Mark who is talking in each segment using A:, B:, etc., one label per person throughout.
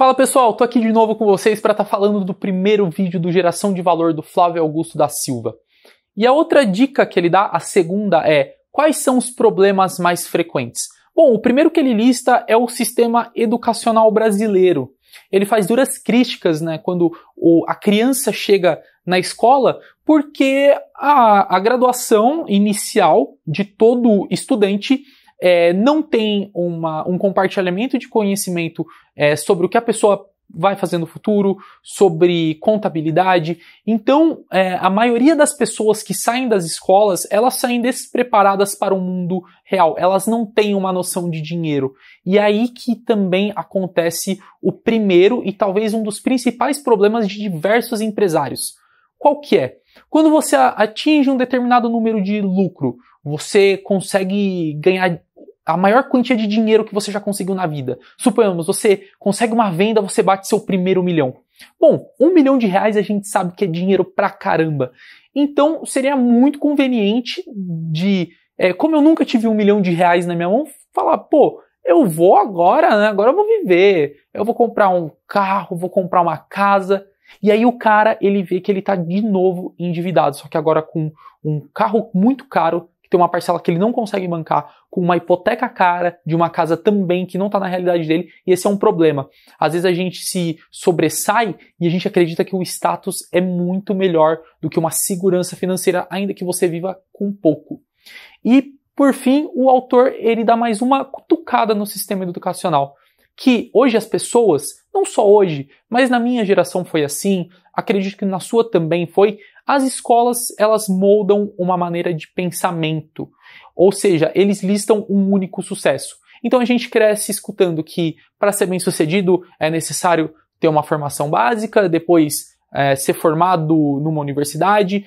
A: Fala pessoal, tô aqui de novo com vocês para estar tá falando do primeiro vídeo do Geração de Valor do Flávio Augusto da Silva. E a outra dica que ele dá, a segunda, é quais são os problemas mais frequentes? Bom, o primeiro que ele lista é o sistema educacional brasileiro. Ele faz duras críticas né, quando o, a criança chega na escola, porque a, a graduação inicial de todo estudante é, não tem uma, um compartilhamento de conhecimento é, sobre o que a pessoa vai fazer no futuro, sobre contabilidade. Então, é, a maioria das pessoas que saem das escolas, elas saem despreparadas para o mundo real. Elas não têm uma noção de dinheiro. E é aí que também acontece o primeiro e talvez um dos principais problemas de diversos empresários. Qual que é? Quando você atinge um determinado número de lucro, você consegue ganhar a maior quantia de dinheiro que você já conseguiu na vida. Suponhamos, você consegue uma venda, você bate seu primeiro milhão. Bom, um milhão de reais a gente sabe que é dinheiro pra caramba. Então seria muito conveniente de, é, como eu nunca tive um milhão de reais na minha mão, falar, pô, eu vou agora, né? Agora eu vou viver. Eu vou comprar um carro, vou comprar uma casa. E aí o cara, ele vê que ele está de novo endividado, só que agora com um carro muito caro, tem uma parcela que ele não consegue bancar, com uma hipoteca cara de uma casa também que não está na realidade dele, e esse é um problema. Às vezes a gente se sobressai e a gente acredita que o status é muito melhor do que uma segurança financeira, ainda que você viva com pouco. E por fim, o autor ele dá mais uma cutucada no sistema educacional, que hoje as pessoas, não só hoje, mas na minha geração foi assim, acredito que na sua também foi, as escolas, elas moldam uma maneira de pensamento, ou seja, eles listam um único sucesso. Então a gente cresce escutando que para ser bem-sucedido é necessário ter uma formação básica, depois é, ser formado numa universidade,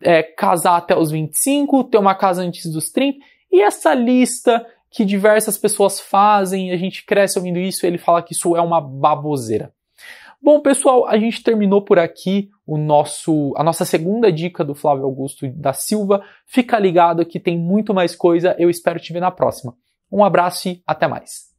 A: é, casar até os 25, ter uma casa antes dos 30, e essa lista que diversas pessoas fazem, a gente cresce ouvindo isso, ele fala que isso é uma baboseira. Bom, pessoal, a gente terminou por aqui o nosso a nossa segunda dica do Flávio Augusto da Silva. Fica ligado que tem muito mais coisa. Eu espero te ver na próxima. Um abraço e até mais.